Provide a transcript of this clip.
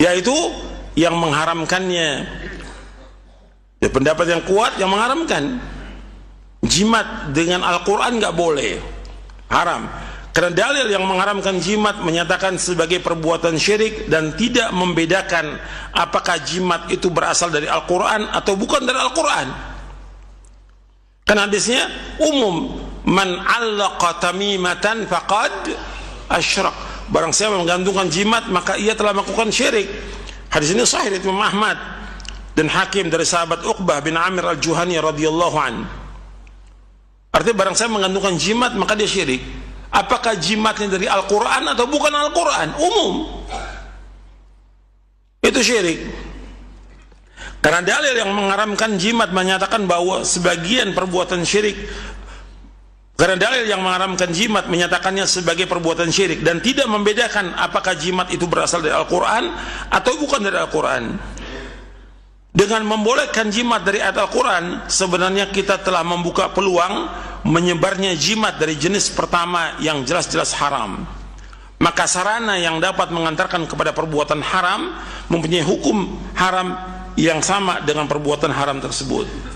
yaitu yang mengharamkannya ya, pendapat yang kuat yang mengharamkan jimat dengan Al-Quran nggak boleh haram karena dalil yang mengharamkan jimat menyatakan sebagai perbuatan syirik dan tidak membedakan apakah jimat itu berasal dari Al-Quran atau bukan dari Al-Quran karena hadisnya umum man allaqa tamimatan faqad asyraq barang siapa menggantungkan jimat maka ia telah melakukan syirik hadis ini sahih dari Imam Ahmad dan hakim dari sahabat Uqbah bin Amir al-Juhani radhiyallahu an artinya barang siapa menggantungkan jimat maka dia syirik apakah jimatnya dari Al-Quran atau bukan Al-Quran umum itu syirik karena dalil yang mengharamkan jimat menyatakan bahwa sebagian perbuatan syirik karena dalil yang mengharamkan jimat menyatakannya sebagai perbuatan syirik dan tidak membedakan apakah jimat itu berasal dari Al-Qur'an atau bukan dari Al-Qur'an. Dengan membolehkan jimat dari Al-Qur'an, sebenarnya kita telah membuka peluang menyebarnya jimat dari jenis pertama yang jelas-jelas haram. Maka sarana yang dapat mengantarkan kepada perbuatan haram mempunyai hukum haram yang sama dengan perbuatan haram tersebut.